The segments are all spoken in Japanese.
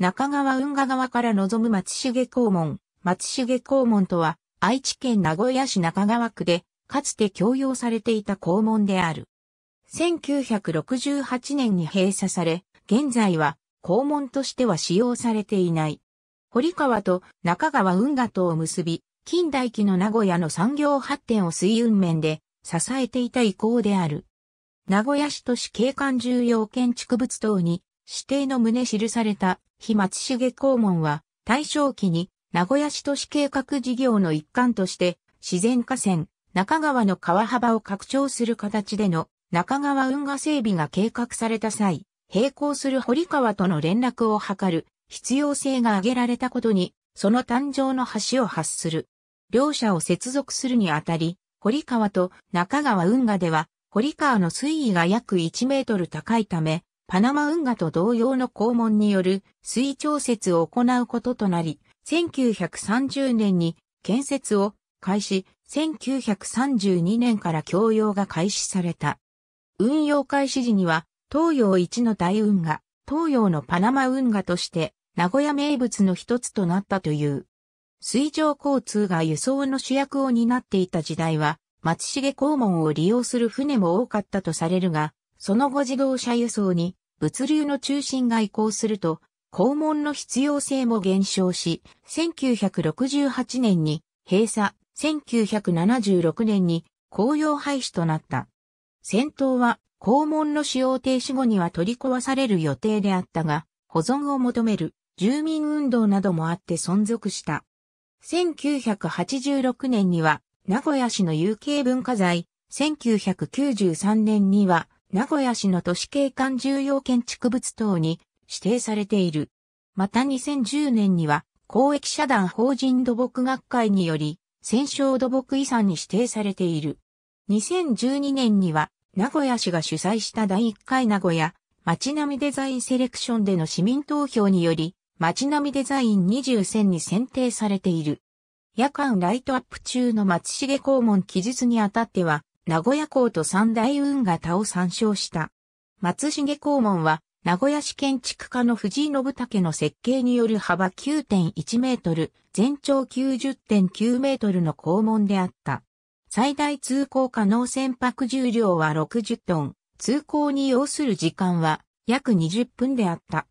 中川運河側から望む松重公門。松重公門とは、愛知県名古屋市中川区で、かつて供用されていた公門である。1968年に閉鎖され、現在は公門としては使用されていない。堀川と中川運河とを結び、近代期の名古屋の産業発展を水運面で支えていた遺構である。名古屋市都市景観重要建築物等に指定の旨記された日松重公門は、大正期に名古屋市都市計画事業の一環として、自然河川、中川の川幅を拡張する形での中川運河整備が計画された際、並行する堀川との連絡を図る必要性が挙げられたことに、その誕生の橋を発する。両者を接続するにあたり、堀川と中川運河では、堀川の水位が約1メートル高いため、パナマ運河と同様の肛門による水調節を行うこととなり、1930年に建設を開始、1932年から供用が開始された。運用開始時には、東洋一の大運河、東洋のパナマ運河として、名古屋名物の一つとなったという。水上交通が輸送の主役を担っていた時代は、松重肛門を利用する船も多かったとされるが、その後自動車輸送に物流の中心が移行すると、校門の必要性も減少し、1968年に閉鎖、1976年に公用廃止となった。戦闘は校門の使用停止後には取り壊される予定であったが、保存を求める住民運動などもあって存続した。1986年には名古屋市の有形文化財、1993年には名古屋市の都市景観重要建築物等に指定されている。また2010年には公益社団法人土木学会により戦勝土木遺産に指定されている。2012年には名古屋市が主催した第1回名古屋街並みデザインセレクションでの市民投票により街並みデザイン20選に選定されている。夜間ライトアップ中の松重公門記述にあたっては名古屋港と三大運河田を参照した。松重公門は、名古屋市建築家の藤井信武の設計による幅9.1メートル、全長90.9メートルの公門であった。最大通行可能船舶重量は60トン、通行に要する時間は約20分であった。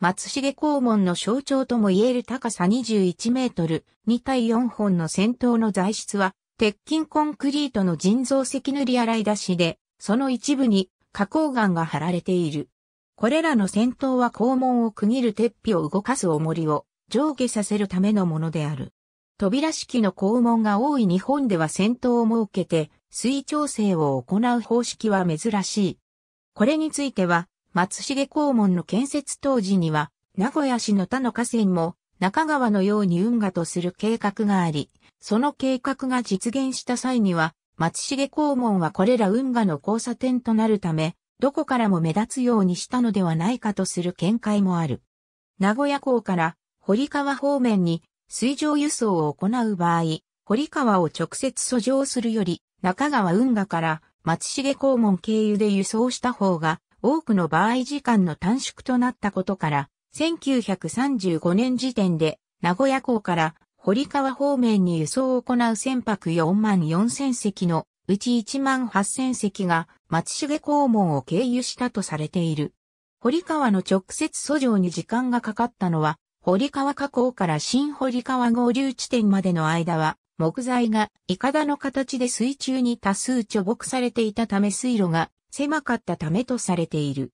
松重公門の象徴とも言える高さ21メートル、2対4本の先頭の材質は鉄筋コンクリートの人造石塗り洗い出しで、その一部に花崗岩が貼られている。これらの先頭は肛門を区切る鉄皮を動かす重りを上下させるためのものである。扉式の肛門が多い日本では先頭を設けて水調整を行う方式は珍しい。これについては松重肛門の建設当時には名古屋市の他の河川も中川のように運河とする計画があり、その計画が実現した際には、松重公門はこれら運河の交差点となるため、どこからも目立つようにしたのではないかとする見解もある。名古屋港から堀川方面に水上輸送を行う場合、堀川を直接遡上するより、中川運河から松重公門経由で輸送した方が、多くの場合時間の短縮となったことから、1935年時点で名古屋港から堀川方面に輸送を行う船舶4万4000隻のうち1万8000隻が松重港門を経由したとされている。堀川の直接訴状に時間がかかったのは、堀川河口から新堀川合流地点までの間は、木材がイカダの形で水中に多数貯木されていたため水路が狭かったためとされている。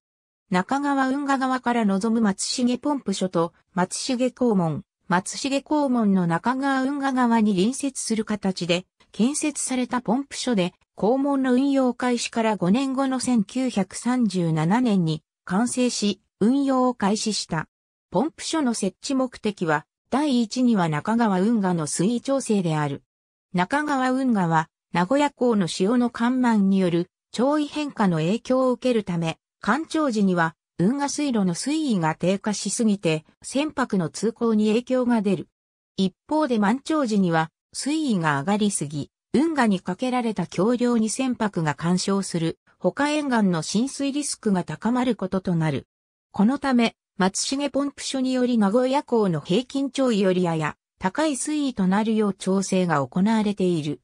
中川運河側から望む松重ポンプ所と松重港門、松重公門の中川運河側に隣接する形で、建設されたポンプ所で、公門の運用開始から5年後の1937年に完成し、運用を開始した。ポンプ所の設置目的は、第一には中川運河の水位調整である。中川運河は、名古屋港の潮の緩慢による潮位変化の影響を受けるため、干潮時には運河水路の水位が低下しすぎて船舶の通行に影響が出る。一方で満潮時には水位が上がりすぎ、運河にかけられた橋梁に船舶が干渉する、他沿岸の浸水リスクが高まることとなる。このため、松重ポンプ所により名古屋港の平均潮位よりやや高い水位となるよう調整が行われている。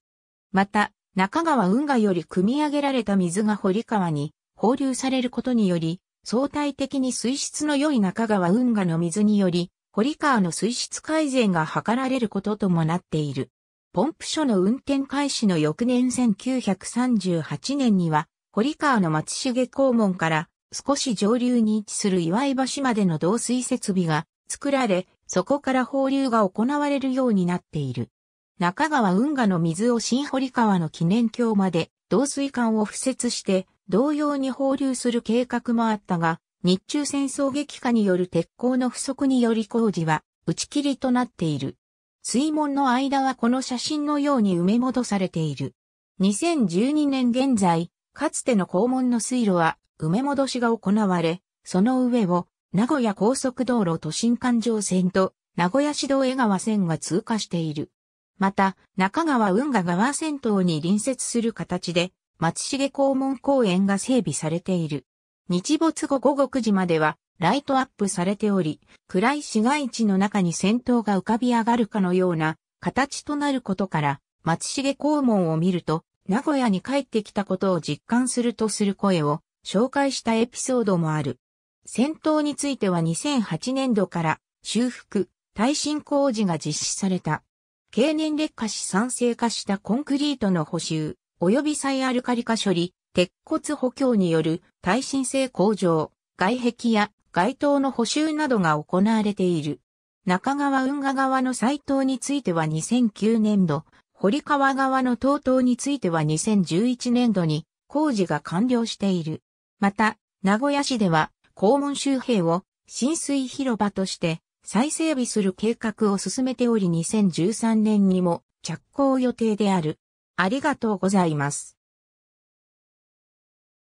また、中川運河より汲み上げられた水が堀川に放流されることにより、相対的に水質の良い中川運河の水により、堀川の水質改善が図られることともなっている。ポンプ所の運転開始の翌年1938年には、堀川の松重公門から少し上流に位置する岩井橋までの導水設備が作られ、そこから放流が行われるようになっている。中川運河の水を新堀川の記念橋まで導水管を敷設して同様に放流する計画もあったが、日中戦争激化による鉄鋼の不足により工事は打ち切りとなっている。水門の間はこの写真のように埋め戻されている。2012年現在、かつての校門の水路は埋め戻しが行われ、その上を名古屋高速道路都心環状線と名古屋市道江川線が通過している。また、中川運河川線等に隣接する形で、松重公門公園が整備されている。日没後午後9時まではライトアップされており、暗い市街地の中に戦闘が浮かび上がるかのような形となることから、松重公門を見ると、名古屋に帰ってきたことを実感するとする声を紹介したエピソードもある。戦闘については2008年度から修復、耐震工事が実施された。経年劣化し酸性化したコンクリートの補修、及び再アルカリ化処理、鉄骨補強による耐震性向上、外壁や街灯の補修などが行われている。中川運河側の斎藤については2009年度、堀川側の東東については2011年度に工事が完了している。また、名古屋市では、校門周辺を浸水広場として再整備する計画を進めており2013年にも着工予定である。ありがとうございます。